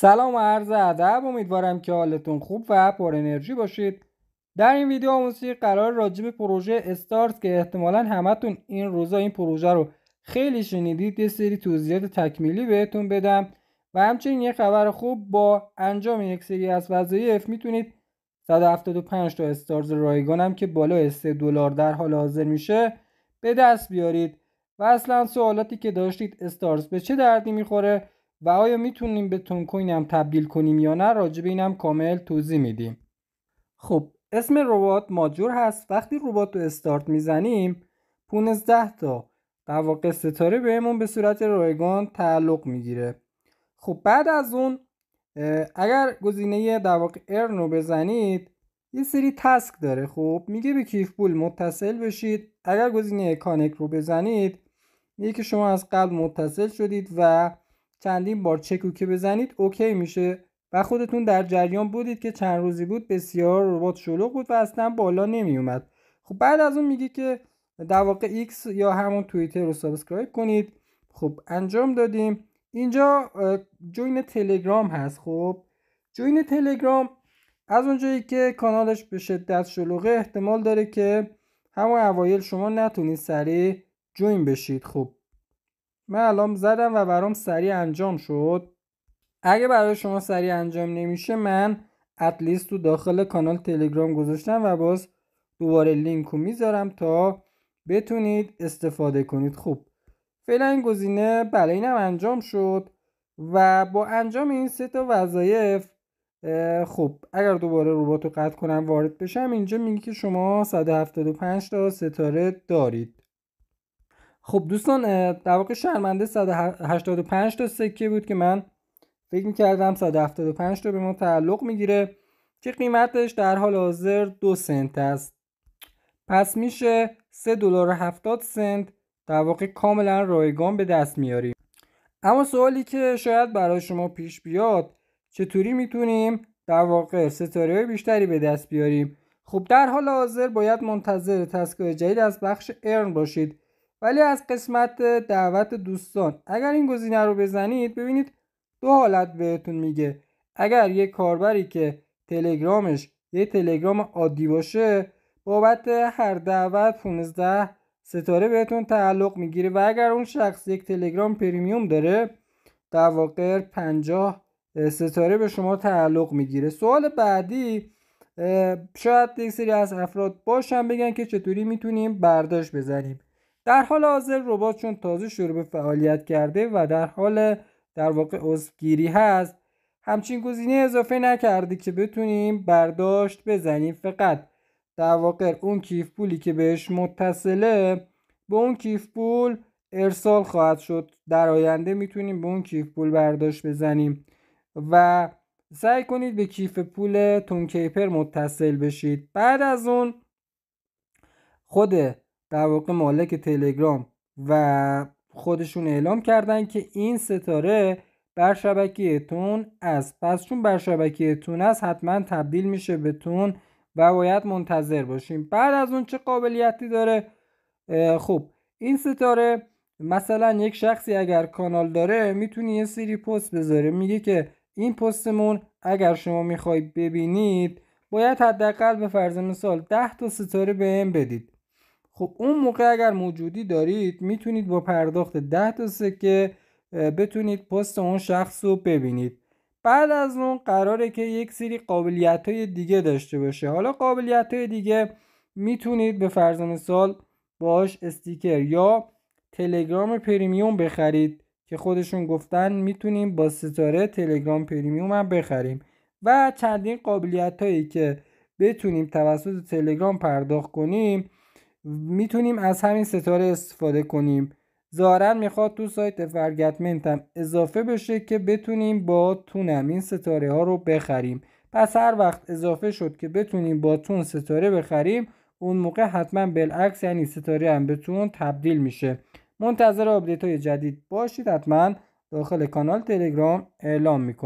سلام و عرض ادب امیدوارم که حالتون خوب و پر انرژی باشید در این ویدیو آموزشی قرار راجع به پروژه استارز که احتمالا همتون این روزا این پروژه رو خیلی شنیدید یه سری توضیحات تکمیلی بهتون بدم و همچنین یه خبر خوب با انجام یک سری از وظایف میتونید 175 تا استارز رایگان هم که بالا 3 دلار در حال حاضر میشه به دست بیارید و اصلا سوالاتی که داشتید استارز به چه دردی میخوره و آیا میتونیم به تون هم تبدیل کنیم یا نه راجع این کامل توضیح میدیم خب اسم ربات ماجور هست وقتی ربات رو استارت میزنیم 15 تا واقع ستاره بهمون به صورت رایگان تعلق میگیره خب بعد از اون اگر گزینه دواقع ارن رو بزنید یه سری تسک داره خب میگه به کیف پول متصل بشید اگر گزینه کانک رو بزنید میگه که شما از قبل متصل شدید و چندین بار چکوکه بزنید اوکی میشه و خودتون در جریان بودید که چند روزی بود بسیار ربات شلوغ بود و اصلا بالا نمی اومد خب بعد از اون میگه که در واقع ایکس یا همون توییتر رو سابسکرایب کنید خب انجام دادیم اینجا جوین تلگرام هست خب جوین تلگرام از اونجایی که کانالش به شدت شلوغه احتمال داره که همون اوایل شما نتونید سریع جوین بشید خب من الان زدم و برام سریع انجام شد اگه برای شما سریع انجام نمیشه من اتلیست تو داخل کانال تلگرام گذاشتم و باز دوباره لینک رو میذارم تا بتونید استفاده کنید خوب فعلا این گزینه برای اینم انجام شد و با انجام این سه تا وظایف خب اگر دوباره ربات رو قطع کنم وارد بشم اینجا میگه که شما 175 تا ستاره دارید خب دوستان در واقع شرمنده 185 تا سکه بود که من فکر میکردم 175 تا به ما تعلق میگیره که قیمتش در حال حاضر دو سنت است پس میشه 3 دلار و 70 سنت در واقع کاملا رایگان به دست میاریم اما سوالی که شاید برای شما پیش بیاد چطوری میتونیم در واقع ستاره بیشتری به دست بیاریم خب در حال حاضر باید منتظر تسکای جدید از بخش ارن باشید ولی از قسمت دعوت دوستان اگر این گزینه رو بزنید ببینید دو حالت بهتون میگه اگر یه کاربری که تلگرامش یه تلگرام عادی باشه بابت هر دعوت 15 ستاره بهتون تعلق میگیره و اگر اون شخص یک تلگرام پریمیوم داره در واقع 50 ستاره به شما تعلق میگیره سوال بعدی شاید یک سری از افراد باشن بگن که چطوری میتونیم برداشت بزنیم در حال حاضر ربات چون تازه شروع به فعالیت کرده و در حال در واقع عضوگیری هست همچین گزینه اضافه نکرده که بتونیم برداشت بزنیم فقط در واقع اون کیف پولی که بهش متصله به اون کیف پول ارسال خواهد شد در آینده میتونیم به اون کیف پول برداشت بزنیم و سعی کنید به کیف پول تون کیپر متصل بشید بعد از اون خود در واقع مالک تلگرام و خودشون اعلام کردن که این ستاره بر شبکه است پس چون بر شبکه است حتما تبدیل میشه به تون و باید منتظر باشیم بعد از اون چه قابلیتی داره خوب این ستاره مثلا یک شخصی اگر کانال داره میتونی یه سری پست بذاره میگه که این پستمون اگر شما میخواید ببینید باید حداقل به فرض مثال 10 تا ستاره به هم بدید خب اون موقع اگر موجودی دارید میتونید با پرداخت 10 تا سکه بتونید پست اون شخص رو ببینید بعد از اون قراره که یک سری قابلیت های دیگه داشته باشه حالا قابلیت های دیگه میتونید به فرض مثال باش استیکر یا تلگرام پریمیوم بخرید که خودشون گفتن میتونیم با ستاره تلگرام پریمیوم هم بخریم و چندین قابلیت هایی که بتونیم توسط تلگرام پرداخت کنیم میتونیم از همین ستاره استفاده کنیم ظاهرا میخواد تو سایت فرگتمنت هم اضافه بشه که بتونیم با تونم این ستاره ها رو بخریم پس هر وقت اضافه شد که بتونیم با تون ستاره بخریم اون موقع حتما بالعکس یعنی ستاره هم به تون تبدیل میشه منتظر آپدیت های جدید باشید حتما داخل کانال تلگرام اعلام میکنم